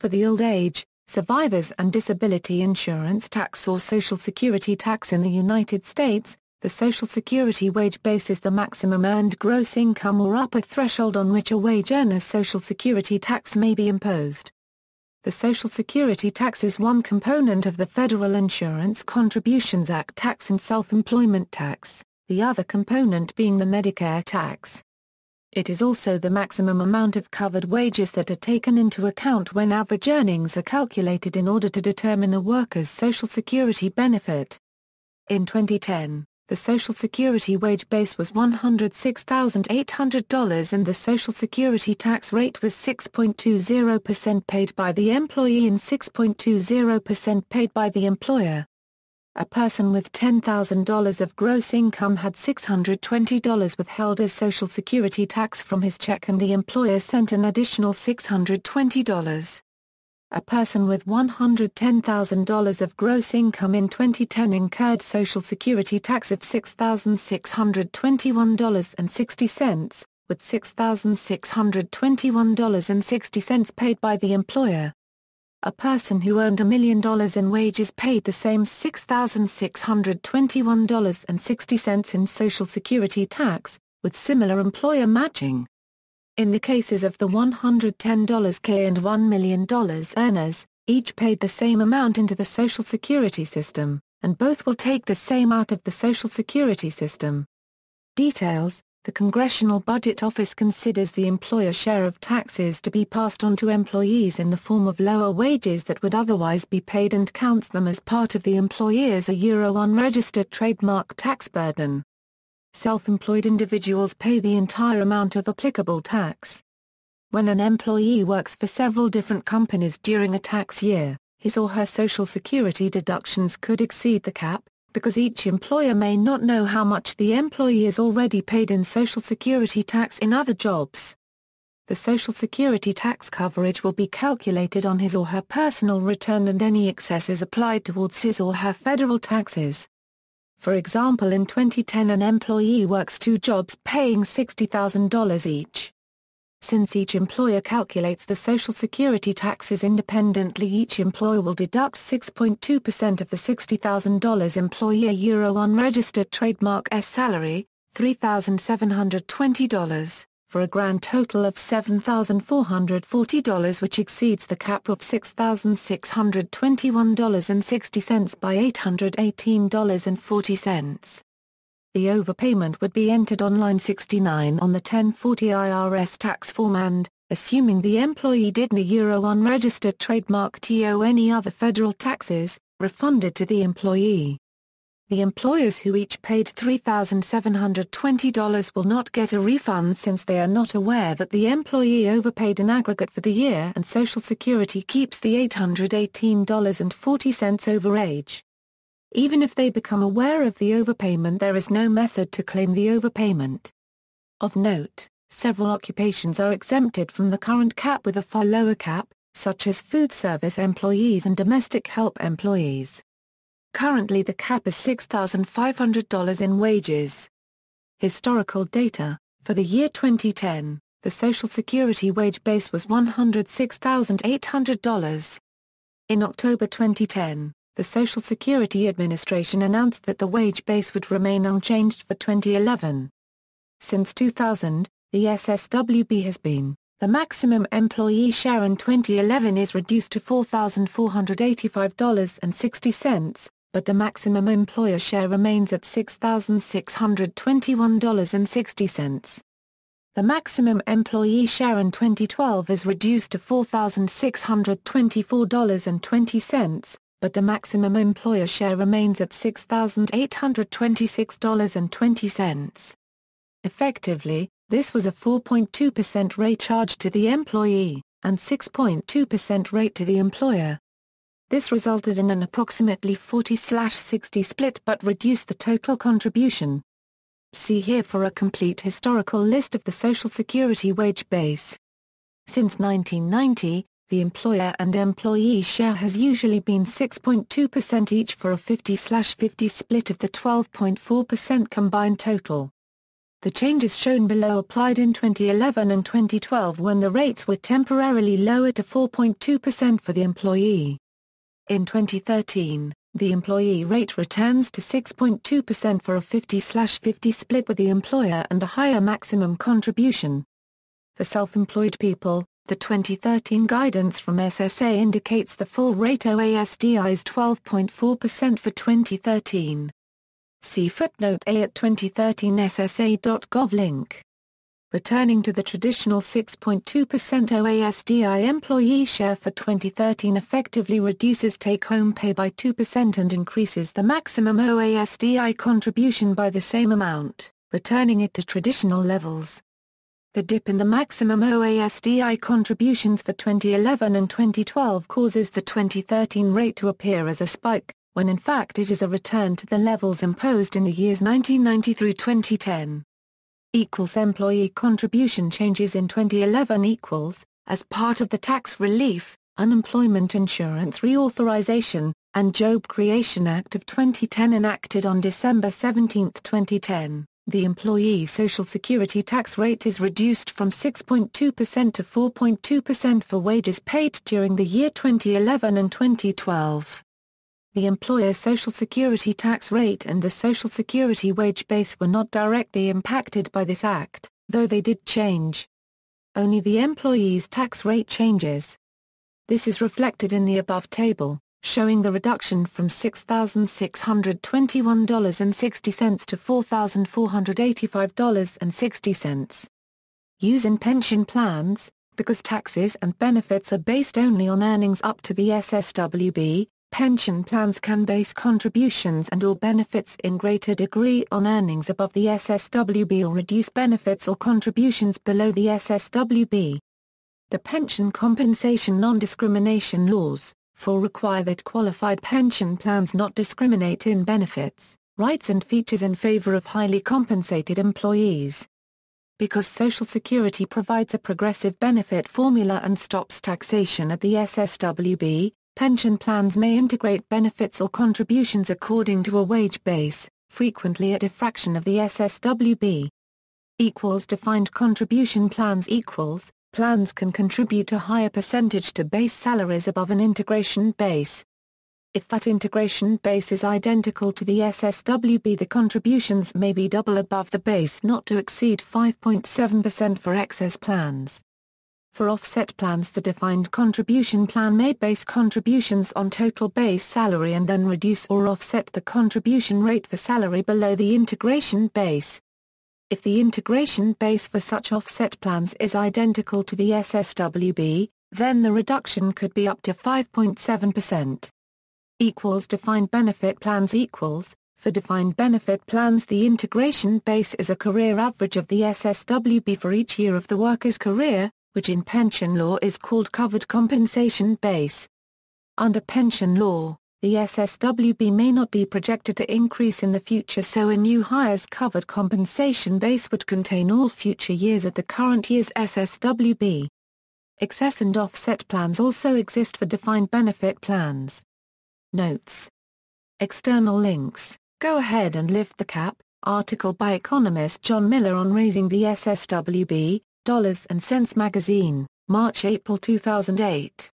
For the old age, survivors and disability insurance tax or Social Security tax in the United States, the Social Security wage base is the maximum earned gross income or upper threshold on which a wage earner's Social Security tax may be imposed. The Social Security tax is one component of the Federal Insurance Contributions Act tax and self-employment tax, the other component being the Medicare tax. It is also the maximum amount of covered wages that are taken into account when average earnings are calculated in order to determine a worker's Social Security benefit. In 2010, the Social Security wage base was $106,800 and the Social Security tax rate was 6.20% paid by the employee and 6.20% paid by the employer. A person with $10,000 of gross income had $620 withheld as Social Security tax from his check and the employer sent an additional $620. A person with $110,000 of gross income in 2010 incurred Social Security tax of $6,621.60, with $6,621.60 paid by the employer a person who earned a million dollars in wages paid the same $6,621.60 in Social Security tax, with similar employer matching. In the cases of the $110K and $1 million earners, each paid the same amount into the Social Security system, and both will take the same out of the Social Security system. Details the Congressional Budget Office considers the employer share of taxes to be passed on to employees in the form of lower wages that would otherwise be paid and counts them as part of the employer's a Euro 1 registered trademark tax burden. Self-employed individuals pay the entire amount of applicable tax. When an employee works for several different companies during a tax year, his or her social security deductions could exceed the cap, because each employer may not know how much the employee is already paid in Social Security tax in other jobs. The Social Security tax coverage will be calculated on his or her personal return and any excess is applied towards his or her federal taxes. For example in 2010 an employee works two jobs paying $60,000 each. Since each employer calculates the Social Security taxes independently each employer will deduct 6.2% of the $60,000 employee Euro unregistered trademark S salary, $3,720, for a grand total of $7,440 which exceeds the cap of $6,621.60 by $818.40. The overpayment would be entered on line 69 on the 1040 IRS tax form and, assuming the employee didn't a Euro unregistered trademark TO any other federal taxes, refunded to the employee. The employers who each paid $3,720 will not get a refund since they are not aware that the employee overpaid in aggregate for the year and Social Security keeps the $818.40 overage. Even if they become aware of the overpayment there is no method to claim the overpayment. Of note, several occupations are exempted from the current cap with a far lower cap, such as food service employees and domestic help employees. Currently the cap is $6,500 in wages. Historical data, for the year 2010, the Social Security wage base was $106,800. In October 2010, the Social Security Administration announced that the wage base would remain unchanged for 2011. Since 2000, the SSWB has been, the maximum employee share in 2011 is reduced to $4,485.60, but the maximum employer share remains at $6,621.60. The maximum employee share in 2012 is reduced to $4,624.20, but the maximum employer share remains at $6,826.20. Effectively, this was a 4.2% rate charge to the employee, and 6.2% rate to the employer. This resulted in an approximately 40-60 split but reduced the total contribution. See here for a complete historical list of the Social Security wage base. Since 1990, the employer and employee share has usually been 6.2% each for a 50-50 split of the 12.4% combined total. The changes shown below applied in 2011 and 2012 when the rates were temporarily lowered to 4.2% for the employee. In 2013, the employee rate returns to 6.2% for a 50-50 split with the employer and a higher maximum contribution. For self-employed people, the 2013 guidance from SSA indicates the full rate OASDI is 12.4% for 2013. See footnote A at 2013 SSA.gov link. Returning to the traditional 6.2% OASDI employee share for 2013 effectively reduces take-home pay by 2% and increases the maximum OASDI contribution by the same amount, returning it to traditional levels. The dip in the maximum OASDI contributions for 2011 and 2012 causes the 2013 rate to appear as a spike, when in fact it is a return to the levels imposed in the years 1990 through 2010. Equals employee contribution changes in 2011 equals, as part of the tax relief, unemployment insurance reauthorization, and Job Creation Act of 2010 enacted on December 17, 2010 the employee social security tax rate is reduced from 6.2% to 4.2% for wages paid during the year 2011 and 2012. The employer social security tax rate and the social security wage base were not directly impacted by this act, though they did change. Only the employee's tax rate changes. This is reflected in the above table showing the reduction from $6,621.60 to $4,485.60. Use in pension plans, because taxes and benefits are based only on earnings up to the SSWB, pension plans can base contributions and or benefits in greater degree on earnings above the SSWB or reduce benefits or contributions below the SSWB. The Pension Compensation Non-Discrimination Laws FOR require that qualified pension plans not discriminate in benefits, rights and features in favor of highly compensated employees. Because Social Security provides a progressive benefit formula and stops taxation at the SSWB, pension plans may integrate benefits or contributions according to a wage base, frequently at a fraction of the SSWB. Equals defined contribution plans equals plans can contribute a higher percentage to base salaries above an integration base. If that integration base is identical to the SSWB the contributions may be double above the base not to exceed 5.7% for excess plans. For offset plans the defined contribution plan may base contributions on total base salary and then reduce or offset the contribution rate for salary below the integration base. If the integration base for such offset plans is identical to the SSWB, then the reduction could be up to 5.7%. Equals defined benefit plans equals, for defined benefit plans the integration base is a career average of the SSWB for each year of the worker's career, which in pension law is called covered compensation base. Under pension law, the SSWB may not be projected to increase in the future so a new hires covered compensation base would contain all future years at the current year's SSWB. Excess and offset plans also exist for defined benefit plans. Notes. External links. Go ahead and lift the cap. Article by economist John Miller on raising the SSWB, Dollars and Cents magazine, March-April 2008.